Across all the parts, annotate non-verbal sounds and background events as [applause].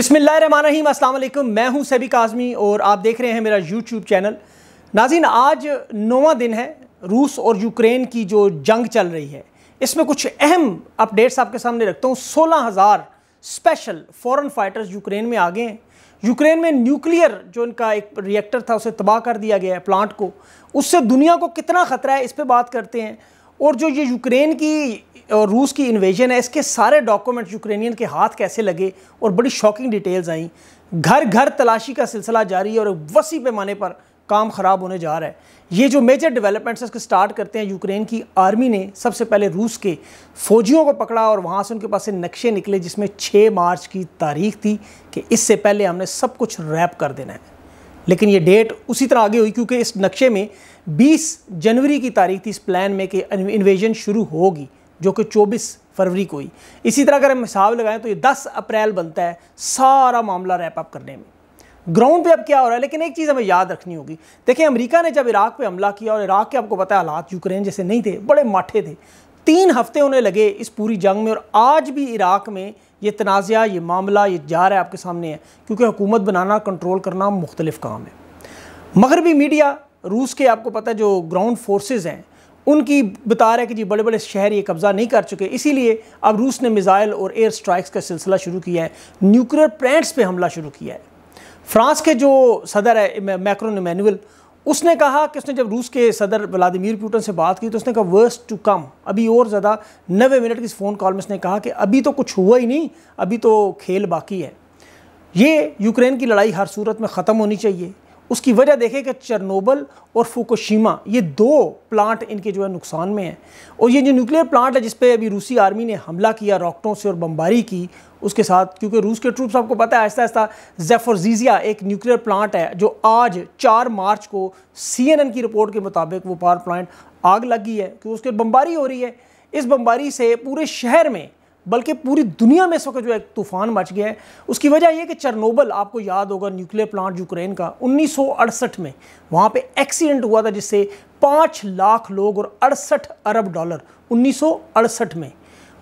अस्सलाम वालेकुम मैं हूं सभी काजमी और आप देख रहे हैं मेरा यूट्यूब चैनल नाजिन आज नौवा दिन है रूस और यूक्रेन की जो जंग चल रही है इसमें कुछ अहम अपडेट्स आपके सामने रखता हूं सोलह हज़ार स्पेशल फॉरेन फाइटर्स यूक्रेन में आ गए हैं यूक्रेन में न्यूक्लियर जो इनका एक रिएक्टर था उसे तबाह कर दिया गया है प्लांट को उससे दुनिया को कितना ख़तरा है इस पर बात करते हैं और जो ये यूक्रेन की और रूस की इन्वेजन है इसके सारे डॉक्यूमेंट यूक्रेनियन के हाथ कैसे लगे और बड़ी शॉकिंग डिटेल्स आई घर घर तलाशी का सिलसिला जारी है और वसी पैमाने पर काम ख़राब होने जा रहा है ये जो मेजर डेवलपमेंट्स इसके स्टार्ट करते हैं यूक्रेन की आर्मी ने सबसे पहले रूस के फौजियों को पकड़ा और वहाँ से उनके पास से नक्शे निकले जिसमें 6 मार्च की तारीख थी कि इससे पहले हमने सब कुछ रैप कर देना है लेकिन ये डेट उसी तरह आगे हुई क्योंकि इस नक्शे में 20 जनवरी की तारीख थी इस प्लान में कि इन्वेजन शुरू होगी जो कि 24 फरवरी को ही इसी तरह अगर हम हिसाब लगाएं तो ये 10 अप्रैल बनता है सारा मामला रैप अप करने में ग्राउंड पे अब क्या हो रहा है लेकिन एक चीज़ हमें याद रखनी होगी देखिए अमेरिका ने जब इराक पे हमला किया और इराक के आपको पता है हालात यूक्रेन जैसे नहीं थे बड़े माठे थे तीन हफ्ते होने लगे इस पूरी जंग में और आज भी इराक़ में ये तनाज़ ये मामला ये जा रहा है आपके सामने है क्योंकि हुकूमत बनाना कंट्रोल करना मुख्तलिफ काम है मगरबी मीडिया रूस के आपको पता है जो ग्राउंड फोर्सेज हैं उनकी बता रहा है कि जी बड़े बड़े शहर ये कब्ज़ा नहीं कर चुके इसीलिए अब रूस ने मिज़ाइल और एयर स्ट्राइक्स का सिलसिला शुरू किया है न्यूक्लियर प्लान्ट्स पे हमला शुरू किया है फ्रांस के जो सदर है मैक्रोन इमैनुअल उसने कहा कि उसने जब रूस के सदर व्लादिमीर पुटिन से बात की तो उसने कहा वर्स्ट टू कम अभी और ज़्यादा नबे मिनट की इस फ़ोन कॉल में उसने कहा कि अभी तो कुछ हुआ ही नहीं अभी तो खेल बाकी है ये यूक्रेन की लड़ाई हर सूरत में ख़त्म होनी चाहिए उसकी वजह देखें कि चरनोबल और फुकोशीमा ये दो प्लांट इनके जो है नुकसान में हैं और ये जो न्यूक्लियर प्लांट है जिसपे अभी रूसी आर्मी ने हमला किया रॉकटों से और बमबारी की उसके साथ क्योंकि रूस के ट्रूप्स आपको पता है आहिस्ता आहिस्ता जेफरजीजिया एक न्यूक्लियर प्लांट है जो आज चार मार्च को एन की रिपोर्ट के मुताबिक वो पावर प्लांट आग लगी है क्योंकि उसके बमबारी हो रही है इस बमबारी से पूरे शहर में बल्कि पूरी दुनिया में इस वक्त जो एक तूफान मच गया है उसकी वजह यह कि चरनोबल आपको याद होगा न्यूक्लियर प्लांट यूक्रेन का 1968 में वहाँ पे एक्सीडेंट हुआ था जिससे पाँच लाख लोग और अड़सठ अरब डॉलर उन्नीस में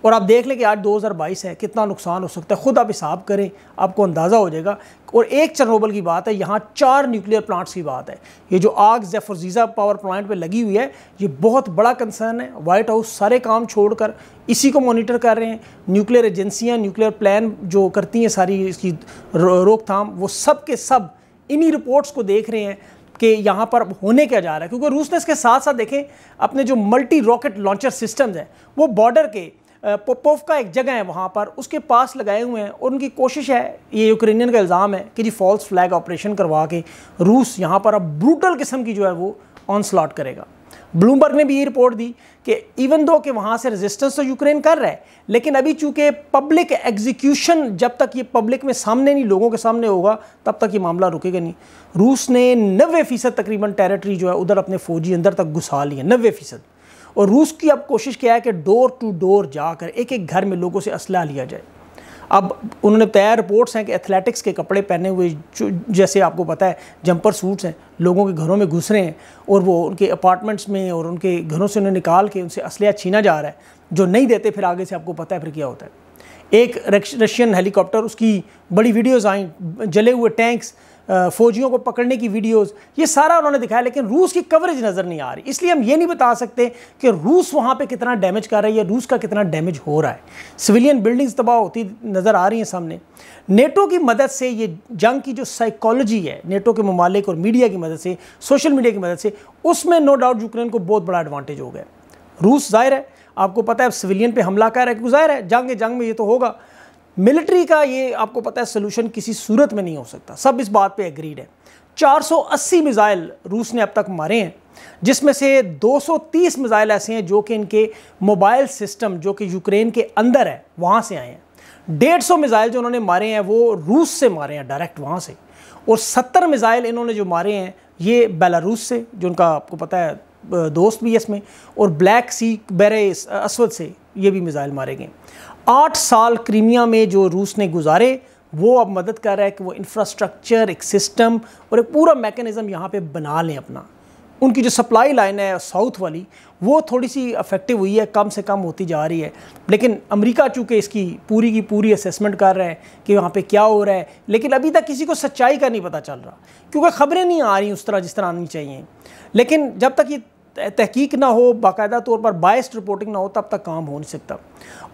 और आप देख लें कि आज 2022 है कितना नुकसान हो सकता है खुद आप हिसाब करें आपको अंदाज़ा हो जाएगा और एक चरनोबल की बात है यहाँ चार न्यूक्लियर प्लांट्स की बात है ये जो आग जैफ़रजीज़ा पावर प्लांट पे लगी हुई है ये बहुत बड़ा कंसर्न है वाइट हाउस सारे काम छोड़कर इसी को मॉनिटर कर रहे हैं न्यूक्लियर एजेंसियाँ न्यूक्लियर प्लान जो करती हैं सारी इसकी रोकथाम वो सब के सब इन्हीं रिपोर्ट्स को देख रहे हैं कि यहाँ पर होने क्या जा रहा है क्योंकि रूस ने इसके साथ साथ देखें अपने जो मल्टी रॉकेट लॉन्चर सिस्टम्स हैं वो बॉर्डर के पोपोव का एक जगह है वहाँ पर उसके पास लगाए हुए हैं और उनकी कोशिश है ये यूक्रेनियन का इल्ज़ाम है कि जी फॉल्स फ्लैग ऑपरेशन करवा के रूस यहाँ पर अब ब्रूटल किस्म की जो है वो ऑन स्लॉट करेगा ब्लूमबर्ग ने भी ये रिपोर्ट दी कि इवन दो कि वहाँ से रेजिस्टेंस तो यूक्रेन कर रहा है लेकिन अभी चूंकि पब्लिक एग्जीक्यूशन जब तक ये पब्लिक में सामने नहीं लोगों के सामने होगा तब तक ये मामला रुकेगा नहीं रूस ने नबे फ़ीसद तकरीबन टेरिटरी जो है उधर अपने फ़ौजी अंदर तक घुसा लिया नबे फ़ीसद और रूस की अब कोशिश किया है कि डोर टू डोर जाकर एक एक घर में लोगों से असलाह लिया जाए अब उन्होंने तैयार रिपोर्ट्स हैं कि एथलेटिक्स के कपड़े पहने हुए जैसे आपको पता है जंपर सूट्स हैं लोगों के घरों में घुस रहे हैं और वो उनके अपार्टमेंट्स में और उनके घरों से उन्हें निकाल के उनसे असलिया छीना जा रहा है जो नहीं देते फिर आगे से आपको पता है फिर क्या होता है एक रशियन हेलीकॉप्टर उसकी बड़ी वीडियोज़ आई जले हुए टैंक्स फौजियों को पकड़ने की वीडियोस ये सारा उन्होंने दिखाया लेकिन रूस की कवरेज नज़र नहीं आ रही इसलिए हम ये नहीं बता सकते कि रूस वहाँ पे कितना डैमेज कर रही है रूस का कितना डैमेज हो रहा है सिविलियन बिल्डिंग्स तबाह होती नज़र आ रही हैं सामने नेटो की मदद से ये जंग की जो साइकोलॉजी है नेटो के ममालिक और मीडिया की मदद से सोशल मीडिया की मदद से उसमें नो डाउट यूक्रेन को बहुत बड़ा एडवांटेज हो गया रूस जाहिर है आपको पता है सिविलियन पर हमला कर रहा है क्योंकि जाहिर है जंग जंग में ये तो होगा मिलिट्री का ये आपको पता है सोल्यूशन किसी सूरत में नहीं हो सकता सब इस बात पे एग्रीड है 480 मिज़ाइल रूस ने अब तक मारे हैं जिसमें से 230 मिज़ाइल ऐसे हैं जो कि इनके मोबाइल सिस्टम जो कि यूक्रेन के अंदर है वहाँ से आए हैं डेढ़ सौ मिज़ाइल जो उन्होंने मारे हैं वो रूस से मारे हैं डायरेक्ट वहाँ से और 70 मिज़ाइल इन्होंने जो मारे हैं ये बेलारूस से जो उनका आपको पता है दोस्त भी है इसमें और ब्लैक सी बेरे असवद से ये भी मिज़ाइल मारे गए आठ साल क्रीमिया में जो रूस ने गुजारे वो अब मदद कर रहा है कि वो इंफ्रास्ट्रक्चर एक सिस्टम और एक पूरा मेकनिज़म यहाँ पे बना लें अपना उनकी जो सप्लाई लाइन है साउथ वाली वो थोड़ी सी अफेक्टिव हुई है कम से कम होती जा रही है लेकिन अमेरिका चूंकि इसकी पूरी की पूरी असेसमेंट कर रहा है कि वहाँ पे क्या हो रहा है लेकिन अभी तक किसी को सच्चाई का नहीं पता चल रहा क्योंकि खबरें नहीं आ रही उस तरह जिस तरह आनी चाहिए लेकिन जब तक ये तहकीक ना हो बाकायदा तौर पर बायस रिपोर्टिंग ना हो तब तक काम हो नहीं सकता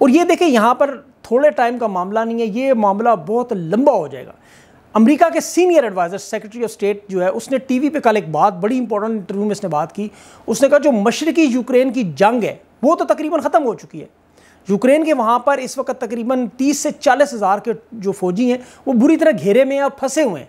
और ये देखें यहाँ पर थोड़े टाइम का मामला नहीं है ये मामला बहुत लंबा हो जाएगा अमेरिका के senior advisor secretary of state जो है उसने टीवी पे कल एक बात बड़ी इंपॉर्टेंट इंटरव्यू में इसने बात की उसने कहा जो मशरकी यूक्रेन की जंग है वो तो तकरीबन ख़त्म हो चुकी है यूक्रेन के वहाँ पर इस वक्त तकरीबन 30 से चालीस हज़ार के जो फौजी हैं वो बुरी तरह घेरे में और फंसे हुए हैं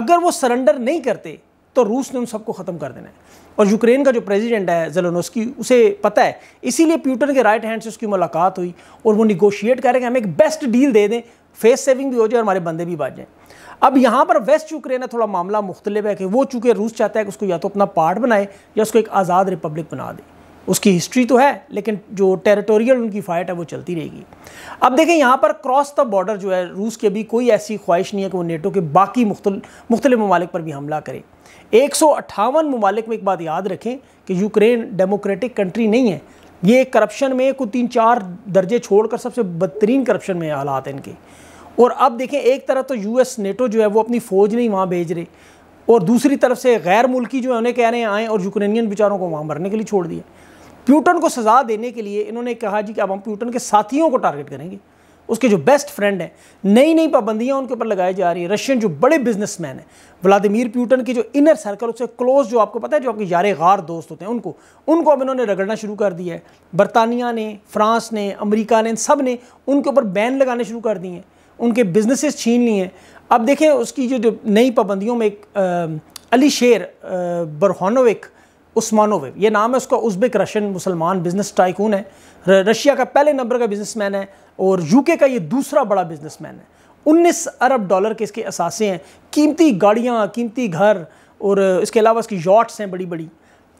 अगर वो सरेंडर नहीं करते तो रूस ने उन सबको ख़त्म कर देना है और यूक्रेन का जो प्रेसिडेंट है जेलोनोस्की उसे पता है इसीलिए प्यूटन के राइट हैंड से उसकी मुलाकात हुई और वो निगोशिएट करें कि हमें एक बेस्ट डील दे दें फेस सेविंग भी हो जाए और हमारे बंदे भी बच जाएँ अब यहाँ पर वेस्ट यूक्रेन है थोड़ा मामला मुख्तलिफ है कि वो चूँकि रूस चाहता है कि उसको या तो अपना पार्ट बनाए या उसको एक आज़ाद रिपब्लिक बना दे उसकी हिस्ट्री तो है लेकिन जो टेरिटोरियल उनकी फ़ाइट है वो चलती रहेगी अब देखें यहाँ पर क्रॉस द बॉर्डर जो है रूस के भी कोई ऐसी ख्वाहिश नहीं है कि वो नेटो के बाकी मुख्तलि ममालिक पर भी हमला करे एक सौ अट्ठावन ममालिक में एक बात याद रखें कि यूक्रेन डेमोक्रेटिक कंट्री नहीं है ये करप्शन में कुछ तीन चार दर्जे छोड़कर सबसे बदतरीन करप्शन में हालात हैं इनके और अब देखें एक तरफ तो यू एस नेटो जो है वो अपनी फ़ौज नहीं वहाँ भेज रहे और दूसरी तरफ से गैर मुल्की जो है उन्हें कह रहे हैं आएँ और यूक्रेनियन बेचारों को वहाँ मरने के लिए छोड़ दिया प्यूटन को सज़ा देने के लिए इन्होंने कहा जी कि अब हम प्यूटन के साथियों को टारगेट करेंगे उसके जो बेस्ट फ्रेंड हैं नई नई पाबंदियाँ उनके ऊपर लगाई जा रही हैं रशियन जो बड़े बिजनेसमैन हैं व्लादिमीर प्यूटन की जो इनर सर्कल उससे क्लोज जो आपको पता है जो आपके यार गार दोस्त होते हैं उनको उनको अब इन्होंने रगड़ना शुरू कर दिया है बरतानिया ने फ्रांस ने अमरीका ने इन सब ने उनके ऊपर बैन लगाने शुरू कर दिए हैं उनके बिजनेसेस छीन लिए हैं अब देखें उसकी जो नई पाबंदियों में एक अली शेर बरहोनोविक उस्मानोवे ये नाम है उसका उज्बेक रशियन मुसलमान बिजनेस टाइकून है रशिया का पहले नंबर का बिजनेसमैन है और यूके का ये दूसरा बड़ा बिजनेसमैन है 19 अरब डॉलर के इसके असासे हैं कीमती गाड़ियाँ कीमती घर और इसके अलावा इसकी यॉट्स हैं बड़ी बड़ी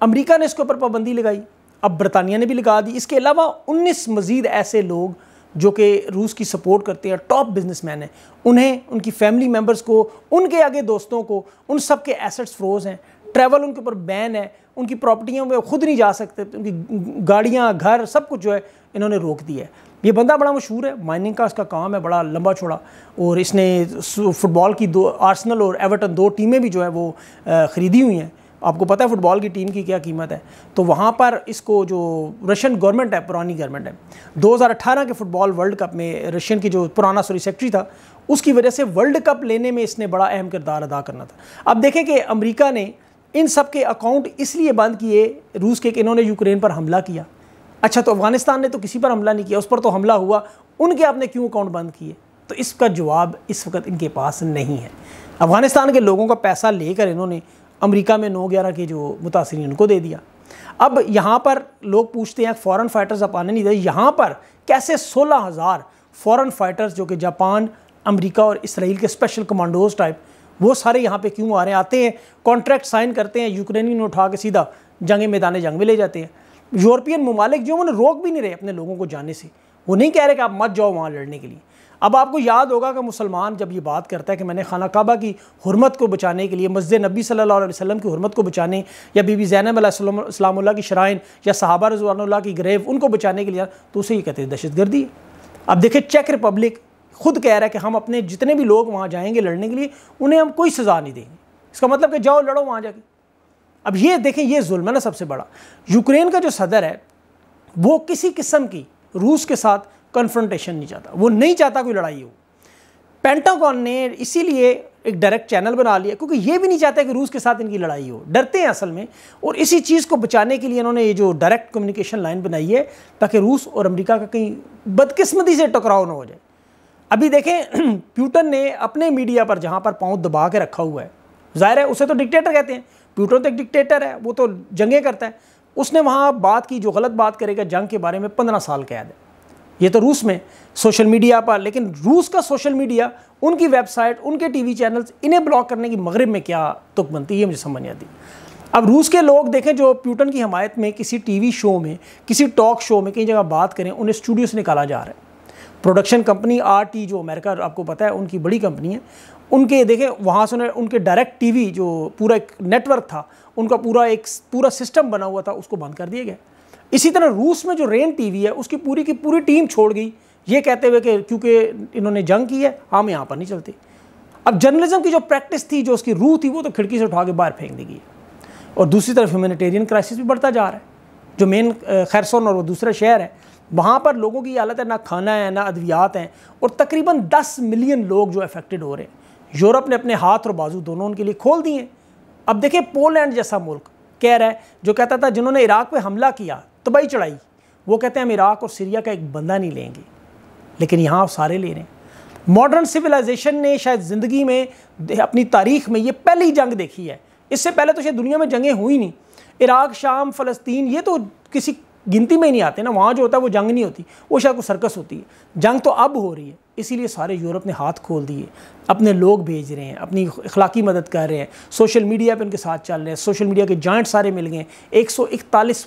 अमरीका ने इसके ऊपर पाबंदी लगाई अब बरतानिया ने भी लगा दी इसके अलावा उन्नीस मज़ीद ऐसे लोग जो कि रूस की सपोर्ट करते हैं टॉप बिजनेसमैन हैं उन्हें उनकी फैमिली मेम्बर्स को उनके आगे दोस्तों को उन सब के एसेट्स फ्रोज हैं ट्रैवल उनके ऊपर बैन है उनकी प्रॉपर्टियाँ वे खुद नहीं जा सकते उनकी गाड़ियाँ घर सब कुछ जो है इन्होंने रोक दिया है ये बंदा बड़ा मशहूर है माइनिंग का इसका काम है बड़ा लंबा छोड़ा और इसने फुटबॉल की दो आर्सनल और एवर्टन दो टीमें भी जो है वो ख़रीदी हुई हैं आपको पता है फुटबॉल की टीम की क्या कीमत है तो वहाँ पर इसको जो रशियन गवर्नमेंट है पुरानी गवर्नमेंट है 2018 के फुटबॉल वर्ल्ड कप में रशियन की जो पुराना सॉरी सेक्रेटरी था उसकी वजह से वर्ल्ड कप लेने में इसने बड़ा अहम किरदार अदा करना था अब देखें कि अमरीका ने इन सब के अकाउंट इसलिए बंद किए रूस के कि इन्होंने यूक्रेन पर हमला किया अच्छा तो अफगानिस्तान ने तो किसी पर हमला नहीं किया उस पर तो हमला हुआ उनके आपने क्यों अकाउंट बंद किए तो इसका जवाब इस वक्त इनके पास नहीं है अफगानिस्तान के लोगों का पैसा लेकर इन्होंने अमेरिका में नौ ग्यारह के जो मुतासरी उनको दे दिया अब यहाँ पर लोग पूछते हैं फॉरेन फाइटर्स जापान ने नहीं दे यहाँ पर कैसे सोलह हज़ार फ़ॉरन फाइटर्स जो कि जापान अमेरिका और इसराइल के स्पेशल कमांडोज टाइप वो सारे यहाँ पे क्यों आ रहे हैं आते हैं कॉन्ट्रैक्ट साइन करते हैं यूक्रेनियन उठा के सीधा जंगे मैदान जंग में ले जाते हैं यूरोपियन ममालिक जो उन्होंने रोक भी नहीं रहे अपने लोगों को जाने से वो नहीं कह रहे कि आप मत जाओ वहाँ लड़ने के लिए अब आपको याद होगा कि मुसलमान जब ये बात करता है कि मैंने खाना काबा की हरमत को बचाने के लिए मस्जिद नबी सल्लल्लाहु अलैहि वसल्लम की हरमत को बचाने या बीबी जैनब इस्लामुल्लाह की शराइन या सहाबा रजवान की ग्रेव उनको बचाने के लिए तो उसे ये कहते हैं दहशत गर्दी अब देखिए चेक रिपब्लिक खुद कह रहा है कि हम अपने जितने भी लोग वहाँ जाएंगे लड़ने के लिए उन्हें हम कोई सज़ा नहीं देंगे इसका मतलब कि जाओ लड़ो वहाँ जाके अब ये देखें ये जुल्म है ना सबसे बड़ा यूक्रेन का जो सदर है वो किसी किस्म की रूस के साथ कन्फ्रंटेशन नहीं चाहता वो नहीं चाहता कोई लड़ाई हो पेंटागॉन ने इसीलिए एक डायरेक्ट चैनल बना लिया क्योंकि ये भी नहीं चाहता कि रूस के साथ इनकी लड़ाई हो डरते हैं असल में और इसी चीज़ को बचाने के लिए इन्होंने ये जो डायरेक्ट कम्युनिकेशन लाइन बनाई है ताकि रूस और अमेरिका का कहीं बदकिस्मती से टकराव ना हो जाए अभी देखें [clears throat] प्यूटन ने अपने मीडिया पर जहाँ पर पाँव दबा के रखा हुआ है जाहिर है उसे तो डिक्टेटर कहते हैं प्यूटन तो एक डिक्टेटर है वो तो जंगें करता है उसने वहाँ बात की जो गलत बात करेगा जंग के बारे में पंद्रह साल कैद है ये तो रूस में सोशल मीडिया पर लेकिन रूस का सोशल मीडिया उनकी वेबसाइट उनके टीवी चैनल्स इन्हें ब्लॉक करने की मगरब में क्या तुक बनती है ये मुझे समझ नहीं आती अब रूस के लोग देखें जो प्यूटन की हमायत में किसी टीवी शो में किसी टॉक शो में कई जगह बात करें उन्हें स्टूडियो से निकाला जा रहा है प्रोडक्शन कंपनी आर टी जो अमेरिका आपको पता है उनकी बड़ी कंपनी है उनके देखें वहाँ से उनके डायरेक्ट टीवी जो पूरा एक नेटवर्क था उनका पूरा एक पूरा सिस्टम बना हुआ था उसको बंद कर दिया गया इसी तरह रूस में जो रेन टीवी है उसकी पूरी की पूरी टीम छोड़ गई ये कहते हुए कि क्योंकि इन्होंने जंग की है हम यहाँ पर नहीं चलते अब जर्नलिज्म की जो प्रैक्टिस थी जो उसकी रूह थी वो तो खिड़की से उठा के बाहर फेंक दी गई और दूसरी तरफ ह्यूमेटेरियन क्राइसिस भी बढ़ता जा रहा है जो मेन खैरसोन और वो दूसरा शहर है वहाँ पर लोगों की हालत है ना खाना है ना अद्वियात हैं और तकरीबन दस मिलियन लोग जो अफेक्टेड हो रहे हैं यूरोप ने अपने हाथ और बाजू दोनों उनके लिए खोल दिए अब देखिए पोलैंड जैसा मुल्क कह रहा है जो कहता था जिन्होंने इराक पर हमला किया तबाही चढ़ाई वो कहते हैं हम इराक और सीरिया का एक बंदा नहीं लेंगे लेकिन यहाँ सारे ले रहे हैं मॉडर्न सिविलाइजेशन ने शायद ज़िंदगी में अपनी तारीख में ये पहली जंग देखी है इससे पहले तो शायद दुनिया में जंगें हुई नहीं इराक शाम फ़लस्तीन ये तो किसी गिनती में नहीं आते ना वहाँ जो होता है वो जंग नहीं होती वो शायद को सर्कस होती है जंग तो अब हो रही है इसीलिए सारे यूरोप ने हाथ खोल दिए अपने लोग भेज रहे हैं अपनी इखलाकी मदद कर रहे हैं सोशल मीडिया पे उनके साथ चल रहे हैं सोशल मीडिया के जॉइंट सारे मिल गए एक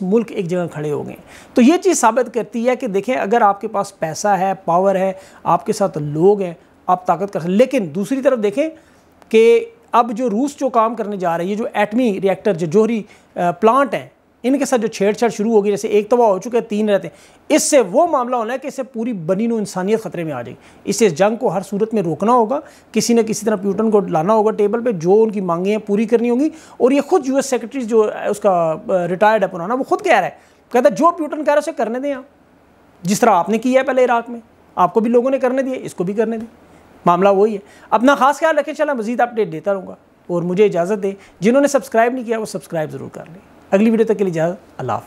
मुल्क एक जगह खड़े हो गए तो ये चीज़ साबित करती है कि देखें अगर आपके पास पैसा है पावर है आपके साथ लोग हैं आप ताकत कर सकते लेकिन दूसरी तरफ देखें कि अब जो रूस जो काम करने जा रही है जो एटमी रिएक्टर जो जोहरी प्लांट हैं इनके साथ जो छेड़छाड़ शुरू होगी जैसे एक तबाह हो चुके हैं तीन रहते हैं इससे वो मामला होना है कि इससे पूरी बनी नो इंसानियत खतरे में आ जाएगी इससे इस जंग को हर सूरत में रोकना होगा किसी न किसी तरह प्यूटन को लाना होगा टेबल पर जो उनकी मांगे हैं पूरी करनी होगी और ये खुद एस सेक्रेटरी जो उसका रिटायर्ड है पुराना वो खुद कह रहा है कहता है जो प्यूटन कह रहा है उसे करने दें आप जिस तरह आपने किया है पहले इराक में आपको भी लोगों ने करने दिए इसको भी करने दें मामला वही है अपना खास ख्याल रखें चला मजीद अपडेट देता रहूँगा और मुझे इजाज़त दें जिन्होंने सब्सक्राइब नहीं किया वो सब्सक्राइब ज़रूर कर लें अगली वीडियो तक के लिए जाए अल्लाह